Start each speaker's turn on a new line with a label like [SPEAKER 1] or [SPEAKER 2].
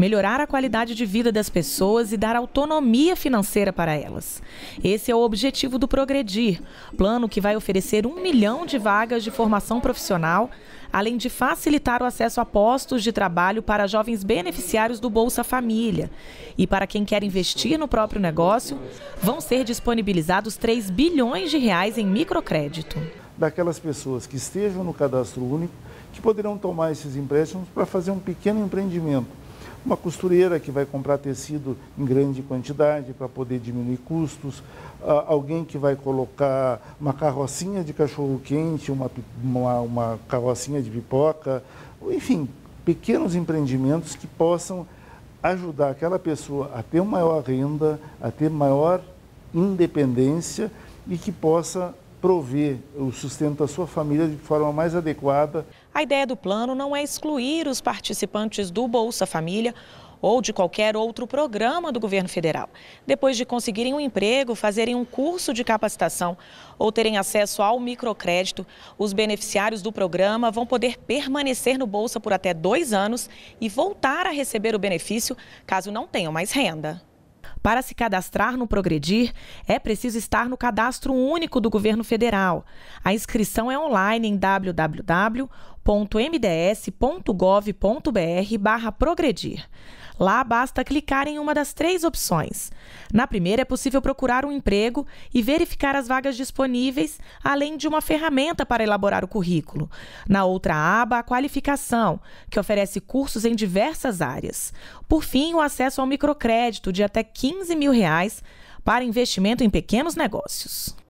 [SPEAKER 1] melhorar a qualidade de vida das pessoas e dar autonomia financeira para elas. Esse é o objetivo do Progredir, plano que vai oferecer um milhão de vagas de formação profissional, além de facilitar o acesso a postos de trabalho para jovens beneficiários do Bolsa Família. E para quem quer investir no próprio negócio, vão ser disponibilizados 3 bilhões de reais em microcrédito.
[SPEAKER 2] Daquelas pessoas que estejam no cadastro único, que poderão tomar esses empréstimos para fazer um pequeno empreendimento uma costureira que vai comprar tecido em grande quantidade para poder diminuir custos, ah, alguém que vai colocar uma carrocinha de cachorro-quente, uma, uma, uma carrocinha de pipoca, enfim, pequenos empreendimentos que possam ajudar aquela pessoa a ter maior renda, a ter maior independência e que possa prover o sustento da sua família de forma mais adequada.
[SPEAKER 1] A ideia do plano não é excluir os participantes do Bolsa Família ou de qualquer outro programa do governo federal. Depois de conseguirem um emprego, fazerem um curso de capacitação ou terem acesso ao microcrédito, os beneficiários do programa vão poder permanecer no Bolsa por até dois anos e voltar a receber o benefício caso não tenham mais renda. Para se cadastrar no Progredir, é preciso estar no cadastro único do governo federal. A inscrição é online em www www.mds.gov.br barra progredir. Lá basta clicar em uma das três opções. Na primeira é possível procurar um emprego e verificar as vagas disponíveis, além de uma ferramenta para elaborar o currículo. Na outra aba, a qualificação, que oferece cursos em diversas áreas. Por fim, o acesso ao microcrédito de até 15 mil reais para investimento em pequenos negócios.